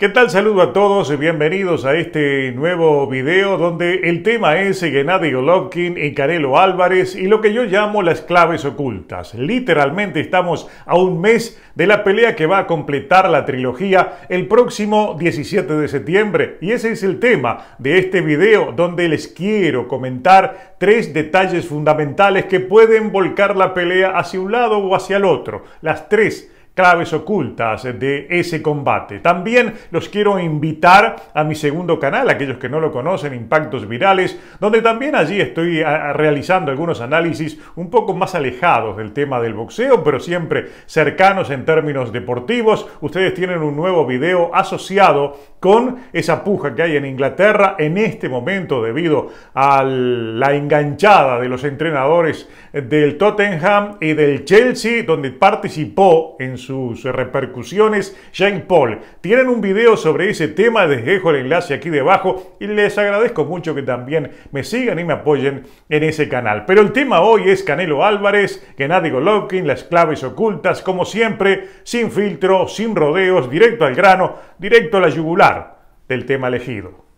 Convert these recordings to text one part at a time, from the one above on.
¿Qué tal? Saludo a todos y bienvenidos a este nuevo video donde el tema es Gennady Golovkin y Canelo Álvarez y lo que yo llamo las claves ocultas. Literalmente estamos a un mes de la pelea que va a completar la trilogía el próximo 17 de septiembre y ese es el tema de este video donde les quiero comentar tres detalles fundamentales que pueden volcar la pelea hacia un lado o hacia el otro. Las tres claves ocultas de ese combate. También los quiero invitar a mi segundo canal, aquellos que no lo conocen, Impactos Virales, donde también allí estoy realizando algunos análisis un poco más alejados del tema del boxeo, pero siempre cercanos en términos deportivos. Ustedes tienen un nuevo video asociado con esa puja que hay en Inglaterra en este momento debido a la enganchada de los entrenadores del Tottenham y del Chelsea, donde participó en sus eh, repercusiones. Jean Paul, tienen un video sobre ese tema, les dejo el enlace aquí debajo y les agradezco mucho que también me sigan y me apoyen en ese canal. Pero el tema hoy es Canelo Álvarez, Gennady Golovkin, las claves ocultas, como siempre, sin filtro, sin rodeos, directo al grano, directo a la yugular del tema elegido.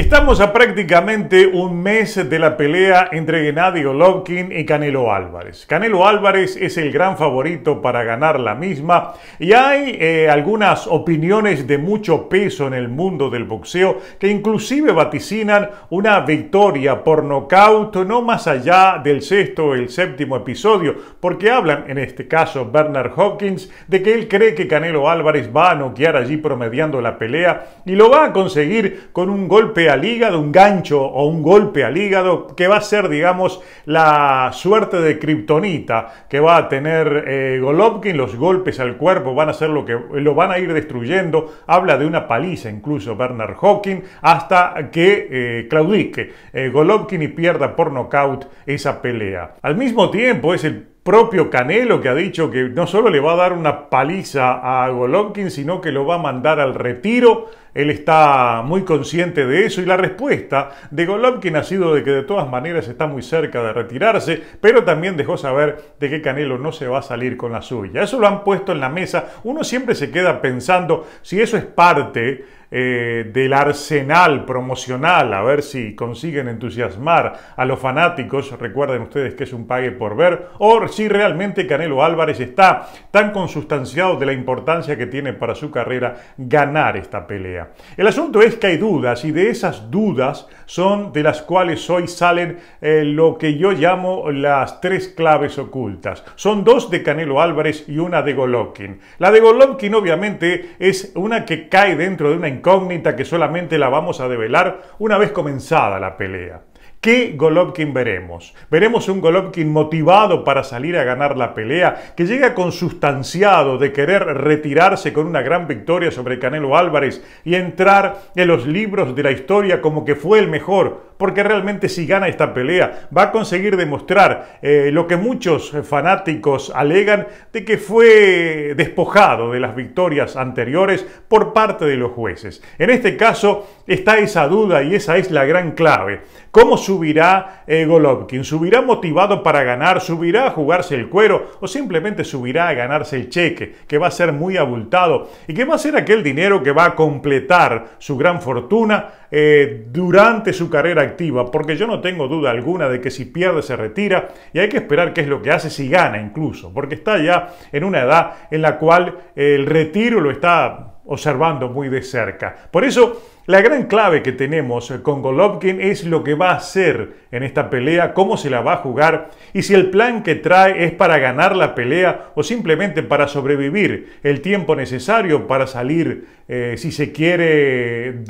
Estamos a prácticamente un mes de la pelea entre Gennady Golovkin y Canelo Álvarez. Canelo Álvarez es el gran favorito para ganar la misma y hay eh, algunas opiniones de mucho peso en el mundo del boxeo que inclusive vaticinan una victoria por nocaut no más allá del sexto o el séptimo episodio, porque hablan en este caso Bernard Hawkins, de que él cree que Canelo Álvarez va a noquear allí promediando la pelea y lo va a conseguir con un golpe al hígado, un gancho o un golpe al hígado, que va a ser, digamos, la suerte de kriptonita que va a tener eh, Golovkin. Los golpes al cuerpo van a ser lo que lo van a ir destruyendo. Habla de una paliza, incluso Bernard Hawking, hasta que eh, claudique eh, Golovkin y pierda por nocaut esa pelea. Al mismo tiempo, es el propio Canelo que ha dicho que no solo le va a dar una paliza a Golovkin, sino que lo va a mandar al retiro. Él está muy consciente de eso y la respuesta de Golovkin ha sido de que de todas maneras está muy cerca de retirarse, pero también dejó saber de que Canelo no se va a salir con la suya. Eso lo han puesto en la mesa. Uno siempre se queda pensando si eso es parte eh, del arsenal promocional, a ver si consiguen entusiasmar a los fanáticos, recuerden ustedes que es un pague por ver, o si realmente Canelo Álvarez está tan consustanciado de la importancia que tiene para su carrera ganar esta pelea. El asunto es que hay dudas y de esas dudas son de las cuales hoy salen eh, lo que yo llamo las tres claves ocultas. Son dos de Canelo Álvarez y una de Golovkin. La de Golovkin obviamente es una que cae dentro de una incógnita que solamente la vamos a develar una vez comenzada la pelea. ¿Qué Golovkin veremos? Veremos un Golovkin motivado para salir a ganar la pelea, que llega consustanciado de querer retirarse con una gran victoria sobre Canelo Álvarez y entrar en los libros de la historia como que fue el mejor porque realmente si gana esta pelea va a conseguir demostrar eh, lo que muchos fanáticos alegan de que fue despojado de las victorias anteriores por parte de los jueces. En este caso está esa duda y esa es la gran clave. ¿Cómo subirá eh, Golovkin? ¿Subirá motivado para ganar? ¿Subirá a jugarse el cuero? ¿O simplemente subirá a ganarse el cheque, que va a ser muy abultado y que va a ser aquel dinero que va a completar su gran fortuna? Eh, durante su carrera activa, porque yo no tengo duda alguna de que si pierde se retira y hay que esperar qué es lo que hace si gana incluso, porque está ya en una edad en la cual el retiro lo está observando muy de cerca. Por eso, la gran clave que tenemos eh, con Golovkin es lo que va a hacer en esta pelea, cómo se la va a jugar y si el plan que trae es para ganar la pelea o simplemente para sobrevivir el tiempo necesario para salir, eh, si se quiere,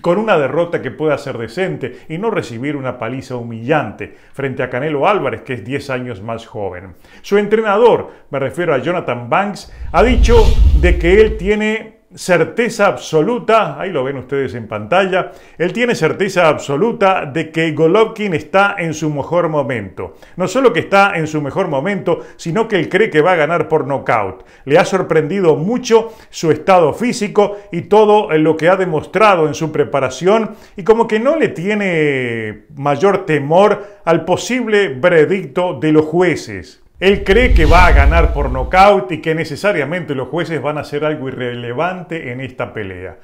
con una derrota que pueda ser decente y no recibir una paliza humillante frente a Canelo Álvarez, que es 10 años más joven. Su entrenador, me refiero a Jonathan Banks, ha dicho de que él tiene certeza absoluta, ahí lo ven ustedes en pantalla, él tiene certeza absoluta de que Golovkin está en su mejor momento. No solo que está en su mejor momento, sino que él cree que va a ganar por nocaut. Le ha sorprendido mucho su estado físico y todo lo que ha demostrado en su preparación y como que no le tiene mayor temor al posible veredicto de los jueces. Él cree que va a ganar por nocaut y que necesariamente los jueces van a hacer algo irrelevante en esta pelea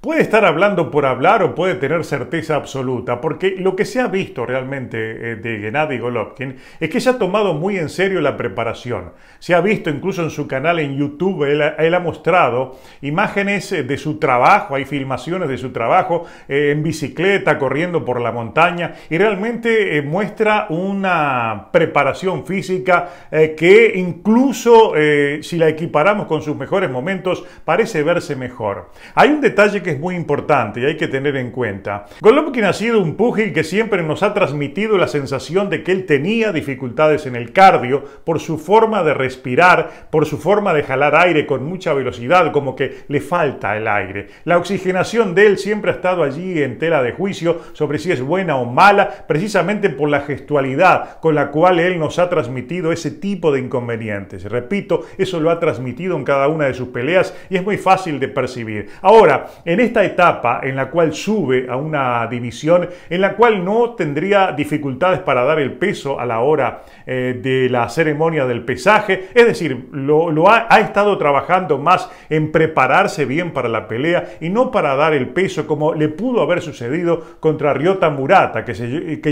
puede estar hablando por hablar o puede tener certeza absoluta, porque lo que se ha visto realmente eh, de Gennady Golovkin es que se ha tomado muy en serio la preparación. Se ha visto incluso en su canal en YouTube, él, ha mostrado imágenes eh, de su trabajo, hay filmaciones de su trabajo eh, en bicicleta, corriendo por la montaña, y realmente muestra una preparación física que incluso si la equiparamos con sus mejores momentos, parece verse mejor. Hay un detalle que es muy importante y hay que tener en cuenta. Golovkin ha sido un pugil que siempre nos ha transmitido la sensación de que él tenía dificultades en el cardio por su forma de respirar, por su forma de jalar aire con mucha velocidad, como que le falta el aire. La oxigenación de él siempre ha estado allí en tela de juicio sobre si es buena o mala, precisamente por la gestualidad con la cual él nos ha transmitido ese tipo de inconvenientes. Repito, eso lo ha transmitido en cada una de sus peleas y es muy fácil de percibir. Ahora, en esta etapa en la cual sube a una división, en la cual no tendría dificultades para dar el peso a la hora eh, de la ceremonia del pesaje, es decir, lo, ha, estado trabajando más en prepararse bien para la pelea y no para dar el peso como le pudo haber sucedido contra Ryota Murata, que,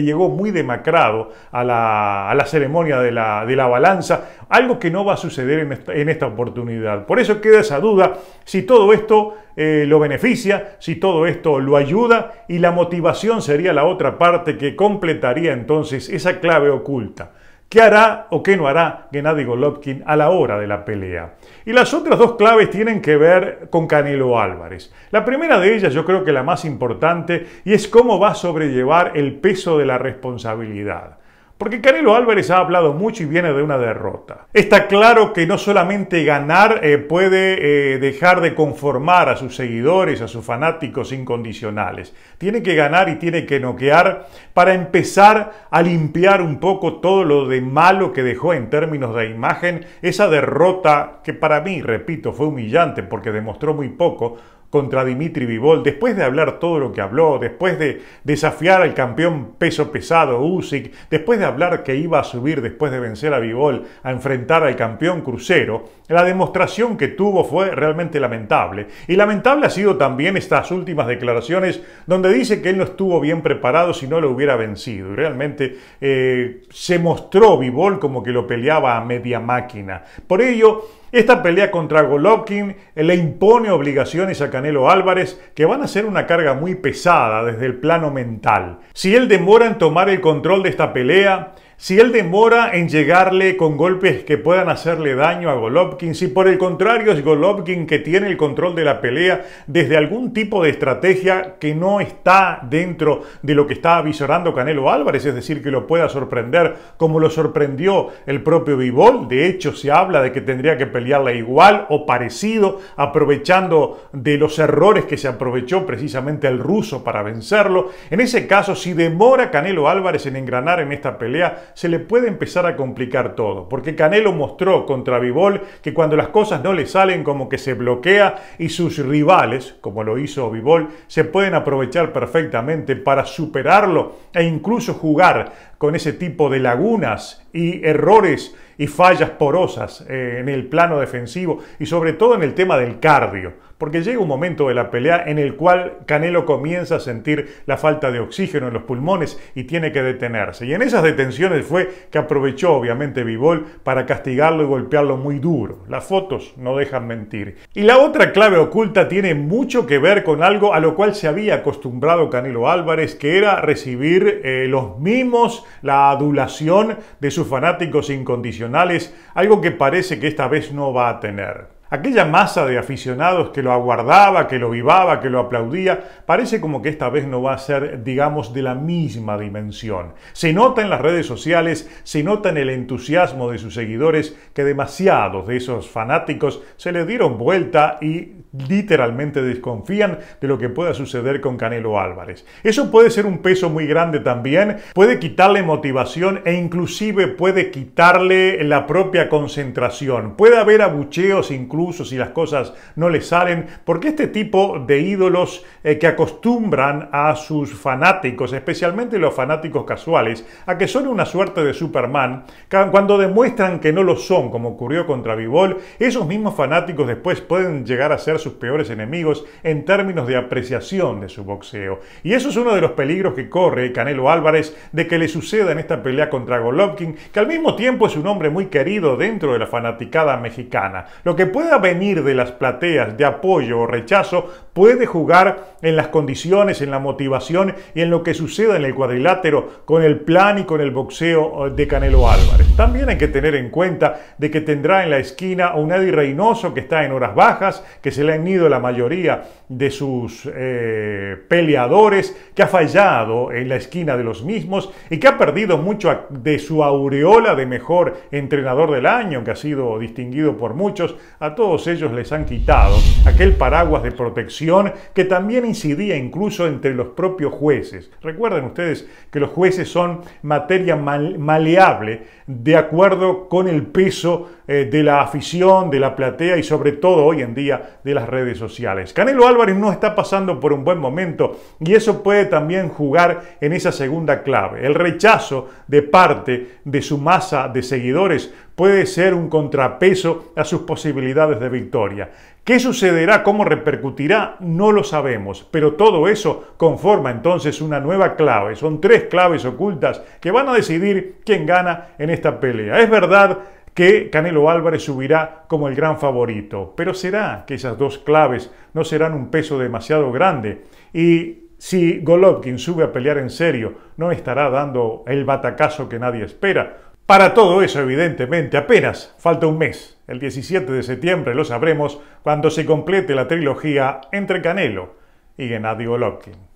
llegó muy demacrado a la, ceremonia de la, de la, balanza, algo que no va a suceder en en esta oportunidad. Por eso queda esa duda si todo esto eh, lo beneficia, si todo esto lo ayuda y la motivación sería la otra parte que completaría entonces esa clave oculta. ¿Qué hará o qué no hará Gennady Golovkin a la hora de la pelea? Y las otras dos claves tienen que ver con Canelo Álvarez. La primera de ellas yo creo que la más importante y es cómo va a sobrellevar el peso de la responsabilidad. Porque Canelo Álvarez ha hablado mucho y viene de una derrota. Está claro que no solamente ganar eh, puede eh, dejar de conformar a sus seguidores, a sus fanáticos incondicionales. Tiene que ganar y tiene que noquear para empezar a limpiar un poco todo lo de malo que dejó en términos de imagen esa derrota que para mí, repito, fue humillante porque demostró muy poco, contra Dimitri Vivol, después de hablar todo lo que habló, después de desafiar al campeón peso pesado Usyk, después de hablar que iba a subir después de vencer a Vivol a enfrentar al campeón crucero, la demostración que tuvo fue realmente lamentable. Y lamentable ha sido también estas últimas declaraciones donde dice que él no estuvo bien preparado si no lo hubiera vencido. Y realmente eh, se mostró Vivol como que lo peleaba a media máquina. Por ello, esta pelea contra Golovkin le impone obligaciones a Canelo Álvarez que van a ser una carga muy pesada desde el plano mental. Si él demora en tomar el control de esta pelea, si él demora en llegarle con golpes que puedan hacerle daño a Golovkin, si por el contrario es Golovkin que tiene el control de la pelea desde algún tipo de estrategia que no está dentro de lo que está avisorando Canelo Álvarez, es decir, que lo pueda sorprender como lo sorprendió el propio Vivol, de hecho se habla de que tendría que pelearla igual o parecido, aprovechando de los errores que se aprovechó precisamente el ruso para vencerlo. En ese caso, si demora Canelo Álvarez en engranar en esta pelea, se le puede empezar a complicar todo, porque Canelo mostró contra Bivol que cuando las cosas no le salen como que se bloquea y sus rivales, como lo hizo Bivol, se pueden aprovechar perfectamente para superarlo e incluso jugar con ese tipo de lagunas y errores y fallas porosas eh, en el plano defensivo y sobre todo en el tema del cardio. Porque llega un momento de la pelea en el cual Canelo comienza a sentir la falta de oxígeno en los pulmones y tiene que detenerse. Y en esas detenciones fue que aprovechó obviamente Vivol para castigarlo y golpearlo muy duro. Las fotos no dejan mentir. Y la otra clave oculta tiene mucho que ver con algo a lo cual se había acostumbrado Canelo Álvarez, que era recibir eh, los mimos, la adulación de sus fanáticos incondicionales, algo que parece que esta vez no va a tener. Aquella masa de aficionados que lo aguardaba, que lo vivaba, que lo aplaudía, parece como que esta vez no va a ser, digamos, de la misma dimensión. Se nota en las redes sociales, se nota en el entusiasmo de sus seguidores que demasiados de esos fanáticos se le dieron vuelta y literalmente desconfían de lo que pueda suceder con Canelo Álvarez. Eso puede ser un peso muy grande también, puede quitarle motivación e inclusive puede quitarle la propia concentración. Puede haber abucheos incluso si las cosas no le salen, porque este tipo de ídolos eh, que acostumbran a sus fanáticos, especialmente los fanáticos casuales, a que son una suerte de Superman, cuando demuestran que no lo son, como ocurrió contra Bivol, esos mismos fanáticos después pueden llegar a ser sus peores enemigos en términos de apreciación de su boxeo. Y eso es uno de los peligros que corre Canelo Álvarez de que le suceda en esta pelea contra Golovkin, que al mismo tiempo es un hombre muy querido dentro de la fanaticada mexicana. Lo que pueda venir de las plateas de apoyo o rechazo puede jugar en las condiciones, en la motivación y en lo que suceda en el cuadrilátero con el plan y con el boxeo eh, de Canelo Álvarez. También hay que tener en cuenta de que tendrá en la esquina a un Eddie Reynoso que está en horas bajas, que se le han ido la mayoría de sus eh, peleadores, que ha fallado en la esquina de los mismos y que ha perdido mucho de su aureola de mejor entrenador del año, que ha sido distinguido por muchos. A todos ellos les han quitado aquel paraguas de protección que también incidía incluso entre los propios jueces. Recuerden ustedes que los jueces son materia maleable de acuerdo con el peso eh, de la afición, de la platea y sobre todo hoy en día de las redes sociales. Canelo Álvarez no está pasando por un buen momento y eso puede también jugar en esa segunda clave. El rechazo de parte de su masa de seguidores puede ser un contrapeso a sus posibilidades de victoria. ¿Qué sucederá? ¿Cómo repercutirá? No lo sabemos, pero todo eso conforma entonces una nueva clave. Son tres claves ocultas que van a decidir quién gana en esta pelea. Es verdad que Canelo Álvarez subirá como el gran favorito. Pero será que esas dos claves no serán un peso demasiado grande. Y si Golovkin sube a pelear en serio, no estará dando el batacazo que nadie espera. Para todo eso, evidentemente, apenas falta un mes. El 17 de septiembre lo sabremos cuando se complete la trilogía entre Canelo y Gennady Golovkin.